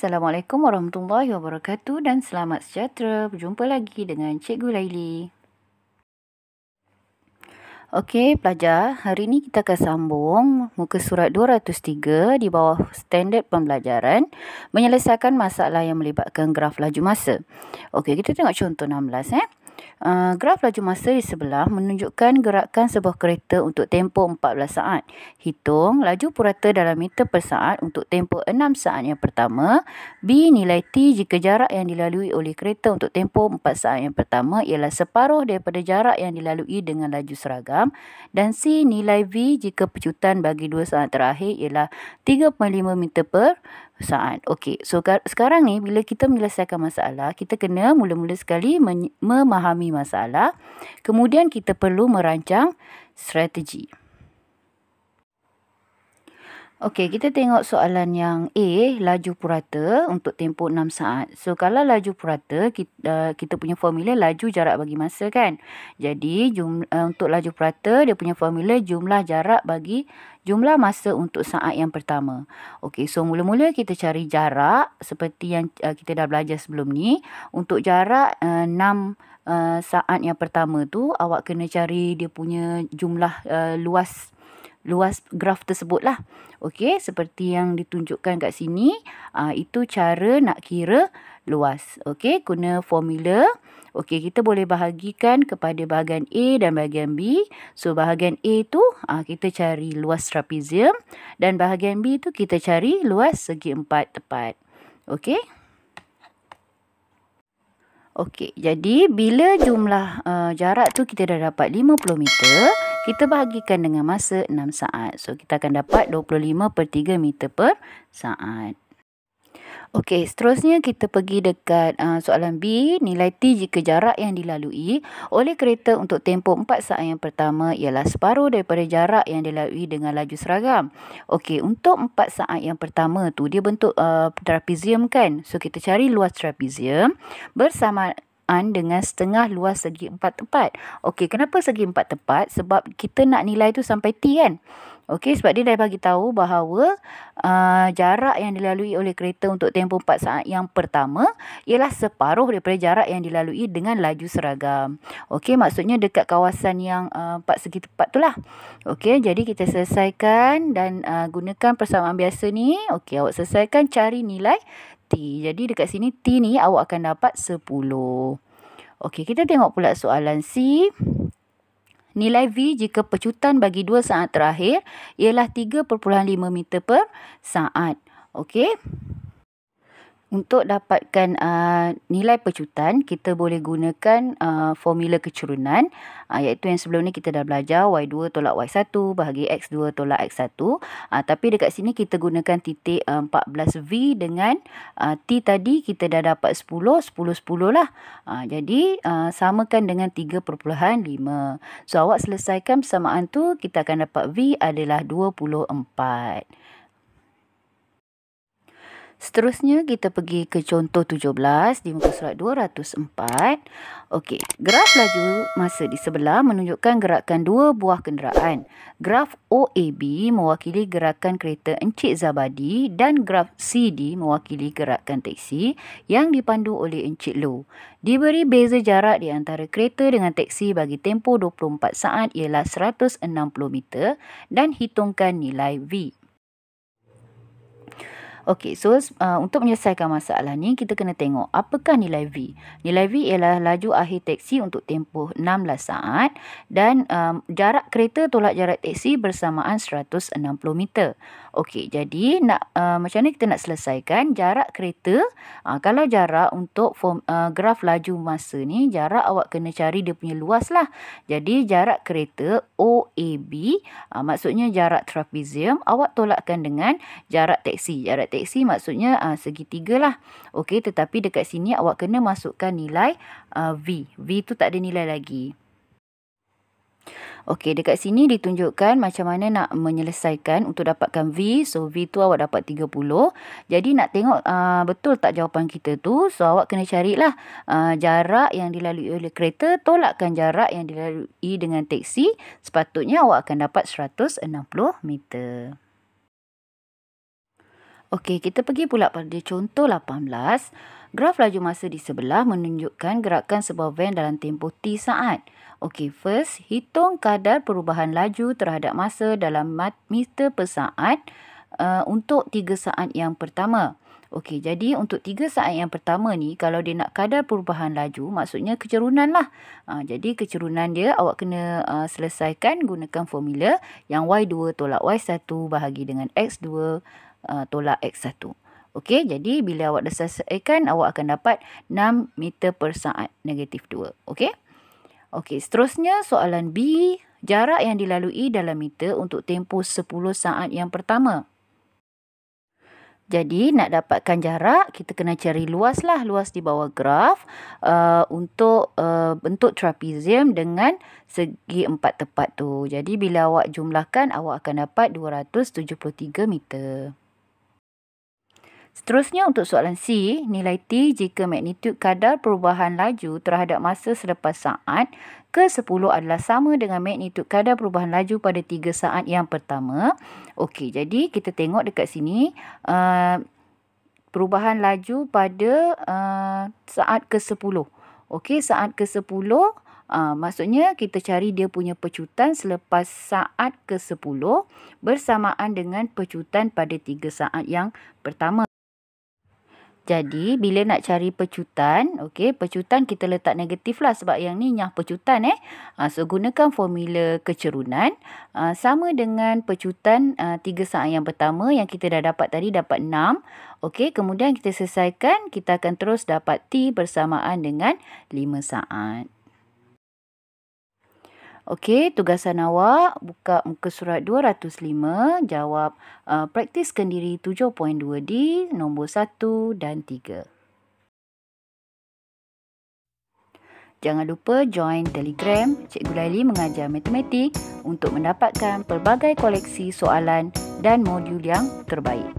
Assalamualaikum warahmatullahi wabarakatuh dan selamat sejahtera. Berjumpa lagi dengan Cikgu Laili. Okey, pelajar, hari ini kita akan sambung muka surat 203 di bawah standard pembelajaran menyelesaikan masalah yang melibatkan graf laju masa. Okey, kita tengok contoh 16 eh. Uh, ah, graf laju masa di sebelah menunjukkan gerakan sebuah kereta untuk tempoh 14 saat. Hitung laju purata dalam meter per saat untuk tempoh 6 saat yang pertama. B nilai T jika jarak yang dilalui oleh kereta untuk tempoh 4 saat yang pertama ialah separuh daripada jarak yang dilalui dengan laju seragam. Dan C nilai V jika pecutan bagi 2 saat terakhir ialah 3.5 meter per saat. Okey, so sekarang ni bila kita menyelesaikan masalah, kita kena mula-mula sekali memahami masalah. Kemudian kita perlu merancang strategi. Okey, kita tengok soalan yang A, laju purata untuk tempoh 6 saat. So, kalau laju purata, kita, uh, eh, kita punya formula laju jarak bagi masa kan. Jadi, jumlah, eh, uh, untuk laju purata, dia punya formula jumlah jarak bagi jumlah masa untuk saat yang pertama. Okey, so mula-mula kita cari jarak seperti yang uh, kita dah belajar sebelum ni. Untuk jarak uh, 6 uh, saat yang pertama tu, awak kena cari dia punya jumlah uh, luas masa luas graf tersebutlah. Okey, seperti yang ditunjukkan kat sini, uh, itu cara nak kira luas. Okey, guna formula. Okey, kita boleh bahagikan kepada bahagian A dan bahagian B. So, bahagian A tu uh, kita cari luas trapezium dan bahagian B tu kita cari luas segi empat tepat. Okey. Okey, jadi bila jumlah uh, jarak tu kita dah dapat 50 meter, kita bahagikan dengan masa 6 saat. So kita akan dapat 25 per 3 meter per saat. Okey, seterusnya kita pergi dekat uh, soalan B, nilai T jika jarak yang dilalui oleh kereta untuk tempoh 4 saat yang pertama ialah separuh daripada jarak yang dilalui dengan laju seragam. Okey, untuk 4 saat yang pertama tu dia bentuk uh, trapezium kan. So kita cari luas trapezium bersama berkenaan dengan setengah luas segi empat tempat. Okey, kenapa segi empat tempat? Sebab kita nak nilai tu sampai T kan? Okey, sebab dia dah bagi tahu bahawa uh, jarak yang dilalui oleh kereta untuk tempoh empat saat yang pertama ialah separuh daripada jarak yang dilalui dengan laju seragam. Okey, maksudnya dekat kawasan yang uh, segi tepat tu lah. Okey, jadi kita selesaikan dan uh, gunakan persamaan biasa ni. Okey, awak selesaikan cari nilai T. Jadi dekat sini T ni awak akan dapat 10. Okey, kita tengok pula soalan C. Nilai V jika pecutan bagi dua saat terakhir ialah 3.5 meter per saat. Okey. Untuk dapatkan uh, nilai pecutan, kita boleh gunakan uh, formula kecurunan uh, iaitu yang sebelum ni kita dah belajar Y2 tolak Y1 bahagi X2 tolak X1. Uh, tapi dekat sini kita gunakan titik uh, 14V dengan uh, T tadi kita dah dapat 10, 10, 10 lah. Uh, jadi uh, samakan dengan 3.5. So awak selesaikan persamaan tu, kita akan dapat V adalah 24. Seterusnya kita pergi ke contoh 17 di muka surat 204. Okey, graf laju masa di sebelah menunjukkan gerakan dua buah kenderaan. Graf OAB mewakili gerakan kereta Encik Zabadi dan graf CD mewakili gerakan teksi yang dipandu oleh Encik Lu. Diberi beza jarak di antara kereta dengan teksi bagi tempoh 24 saat ialah 160 meter dan hitungkan nilai V. Okey, so uh, untuk menyelesaikan masalah ni, kita kena tengok apakah nilai V. Nilai V ialah laju akhir teksi untuk tempoh 16 saat dan um, jarak kereta tolak jarak teksi bersamaan 160 meter. Okey, jadi nak uh, macam mana kita nak selesaikan jarak kereta? Uh, kalau jarak untuk form, uh, graf laju masa ni, jarak awak kena cari dia punya luas lah. Jadi, jarak kereta OAB, uh, maksudnya jarak trapezium, awak tolakkan dengan jarak teksi. Jarak teksi proteksi maksudnya uh, ah, segitiga lah. Okey tetapi dekat sini awak kena masukkan nilai uh, V. V tu tak ada nilai lagi. Okey dekat sini ditunjukkan macam mana nak menyelesaikan untuk dapatkan V. So V tu awak dapat 30. Jadi nak tengok uh, betul tak jawapan kita tu. So awak kena carilah uh, jarak yang dilalui oleh kereta. Tolakkan jarak yang dilalui dengan teksi. Sepatutnya awak akan dapat 160 meter. Okey, kita pergi pula pada contoh 18. Graf laju masa di sebelah menunjukkan gerakan sebuah van dalam tempoh T saat. Okey, first, hitung kadar perubahan laju terhadap masa dalam meter per saat uh, untuk 3 saat yang pertama. Okey, jadi untuk 3 saat yang pertama ni, kalau dia nak kadar perubahan laju, maksudnya kecerunan lah. Ha, jadi kecerunan dia awak kena uh, selesaikan gunakan formula yang Y2 tolak Y1 bahagi dengan X2 bahagi Uh, tolak X1. Okey, jadi bila awak dah selesaikan, awak akan dapat 6 meter per saat negatif 2. Okey, okay, seterusnya soalan B, jarak yang dilalui dalam meter untuk tempoh 10 saat yang pertama. Jadi nak dapatkan jarak, kita kena cari luas lah. luas di bawah graf uh, untuk uh, bentuk trapezium dengan segi empat tepat tu. Jadi bila awak jumlahkan, awak akan dapat 273 meter. Seterusnya untuk soalan C, nilai T jika magnitud kadar perubahan laju terhadap masa selepas saat ke 10 adalah sama dengan magnitud kadar perubahan laju pada 3 saat yang pertama. Okey, jadi kita tengok dekat sini uh, perubahan laju pada uh, saat ke 10. Okey, saat ke 10 Uh, maksudnya kita cari dia punya pecutan selepas saat ke-10 bersamaan dengan pecutan pada 3 saat yang pertama. Jadi bila nak cari pecutan, okey, pecutan kita letak negatif lah sebab yang ni nyah pecutan eh. Ah, so gunakan formula kecerunan ah, sama dengan pecutan ah, tiga saat yang pertama yang kita dah dapat tadi dapat 6. Okey, kemudian kita selesaikan kita akan terus dapat T bersamaan dengan 5 saat. Okey, tugasan awak buka muka surat 205, jawab uh, praktiskan diri 7.2D nombor 1 dan 3. Jangan lupa join Telegram Cikgu Laili mengajar matematik untuk mendapatkan pelbagai koleksi soalan dan modul yang terbaik.